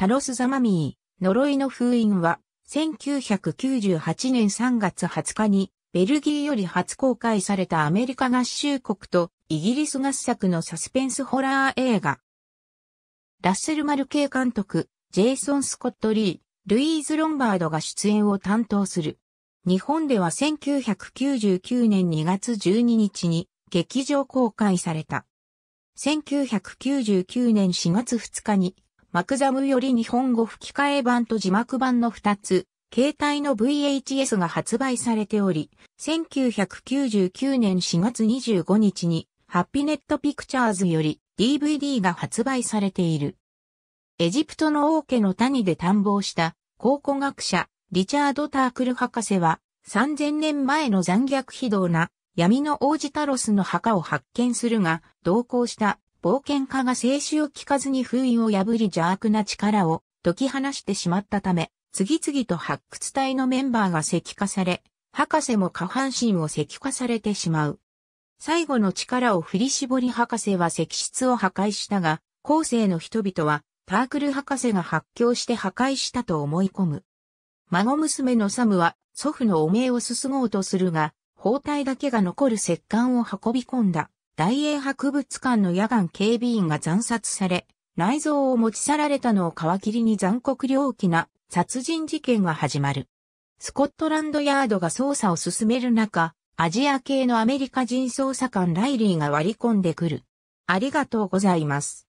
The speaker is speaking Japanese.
タロスザマミー、呪いの封印は、1998年3月20日に、ベルギーより初公開されたアメリカ合衆国とイギリス合作のサスペンスホラー映画。ラッセル・マルケイ監督、ジェイソン・スコット・リー、ルイーズ・ロンバードが出演を担当する。日本では1999年2月12日に劇場公開された。1999年4月2日にマクザムより日本語吹き替え版と字幕版の2つ、携帯の VHS が発売されており、1999年4月25日に、ハッピネットピクチャーズより DVD が発売されている。エジプトの王家の谷で探訪した考古学者リチャード・タークル博士は3000年前の残虐非道な闇の王子タロスの墓を発見するが同行した冒険家が静止を聞かずに封印を破り邪悪な力を解き放してしまったため、次々と発掘隊のメンバーが石化され、博士も下半身を石化されてしまう。最後の力を振り絞り博士は石室を破壊したが、後世の人々はタークル博士が発狂して破壊したと思い込む。孫娘のサムは祖父の汚名をすすごうとするが、包帯だけが残る石棺を運び込んだ大英博物館の夜間警備員が惨殺され、内臓を持ち去られたのを皮切りに残酷猟奇な殺人事件が始まる。スコットランドヤードが捜査を進める中、アジア系のアメリカ人捜査官ライリーが割り込んでくる。ありがとうございます。